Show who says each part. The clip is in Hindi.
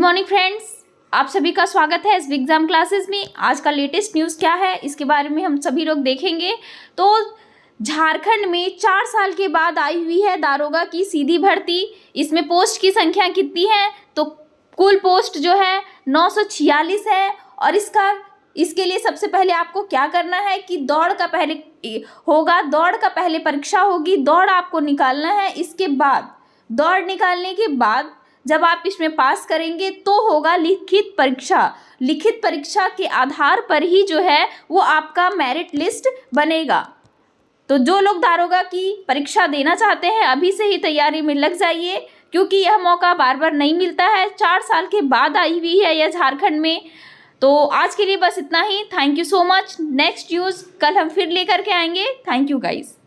Speaker 1: गुड मॉर्निंग फ्रेंड्स आप सभी का स्वागत है एस एग्जाम क्लासेस में आज का लेटेस्ट न्यूज़ क्या है इसके बारे में हम सभी लोग देखेंगे तो झारखंड में चार साल के बाद आई हुई है दारोगा की सीधी भर्ती इसमें पोस्ट की संख्या कितनी है तो कुल पोस्ट जो है नौ है और इसका इसके लिए सबसे पहले आपको क्या करना है कि दौड़ का पहले होगा दौड़ का पहले परीक्षा होगी दौड़ आपको निकालना है इसके बाद दौड़ निकालने के बाद जब आप इसमें पास करेंगे तो होगा लिखित परीक्षा लिखित परीक्षा के आधार पर ही जो है वो आपका मेरिट लिस्ट बनेगा तो जो लोग दारोगा की परीक्षा देना चाहते हैं अभी से ही तैयारी में लग जाइए क्योंकि यह मौका बार बार नहीं मिलता है चार साल के बाद आई हुई है यह झारखंड में तो आज के लिए बस इतना ही thank you so much next news कल हम फिर लेकर के आएंगे थैंक यू गाइज़